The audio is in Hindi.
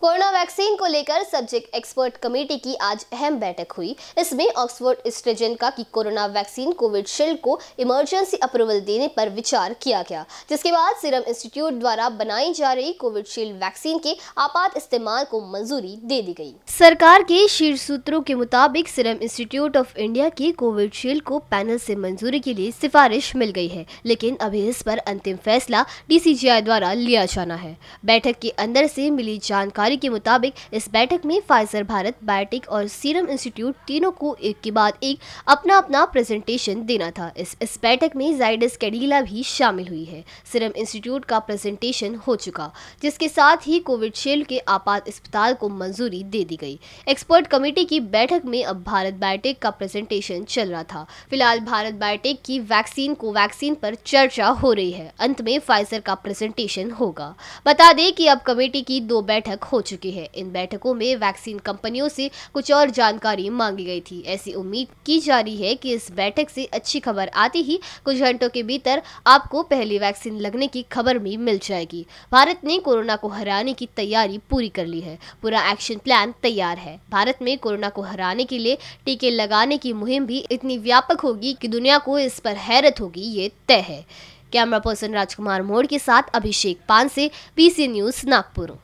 कोरोना वैक्सीन को लेकर सब्जेक्ट एक्सपर्ट कमेटी की आज अहम बैठक हुई इसमें ऑक्सफोर्ड स्ट्रेजेंका की कोरोना वैक्सीन कोविडशील्ड को इमरजेंसी अप्रूवल देने पर विचार किया गया जिसके बाद सीरम इंस्टीट्यूट द्वारा बनाई जा रही कोविडशील्ड वैक्सीन के आपात इस्तेमाल को मंजूरी दे दी गई सरकार के शीर्ष सूत्रों के मुताबिक सीरम इंस्टीट्यूट ऑफ इंडिया की कोविडशील्ड को पैनल ऐसी मंजूरी के लिए सिफारिश मिल गई है लेकिन अभी इस पर अंतिम फैसला डी द्वारा लिया जाना है बैठक के अंदर ऐसी मिली जानकारी जानकारी के मुताबिक इस बैठक में फाइजर भारत बायोटेक और सीरम इंस्टीट्यूट तीनों को एक के बाद एक अपना अपना प्रेजेंटेशन देना था इस इस बैठक में जाइडस कैडीला भी शामिल हुई है सीरम इंस्टीट्यूट का प्रेजेंटेशन हो चुका जिसके साथ ही कोविडशील्ड के आपात अस्पताल को मंजूरी दे दी गई एक्सपर्ट कमेटी की बैठक में अब भारत बायोटेक का प्रेजेंटेशन चल रहा था फिलहाल भारत बायोटेक की वैक्सीन को वैक्सीन पर चर्चा हो रही है अंत में फाइजर का प्रेजेंटेशन होगा बता दें कि अब कमेटी की दो बैठक हो हो चुकी है इन बैठकों में वैक्सीन कंपनियों से कुछ और जानकारी मांगी गई थी ऐसी उम्मीद की जा रही है कि इस बैठक से अच्छी खबर आती ही कुछ घंटों के भीतर आपको पहली वैक्सीन लगने की खबर भी मिल जाएगी भारत ने कोरोना को हराने की तैयारी पूरी कर ली है पूरा एक्शन प्लान तैयार है भारत में कोरोना को हराने के लिए टीके लगाने की मुहिम भी इतनी व्यापक होगी कि दुनिया को इस पर हैरत होगी ये तय है कैमरा पर्सन राजकुमार मोड़ के साथ अभिषेक पान से पीसी न्यूज नागपुर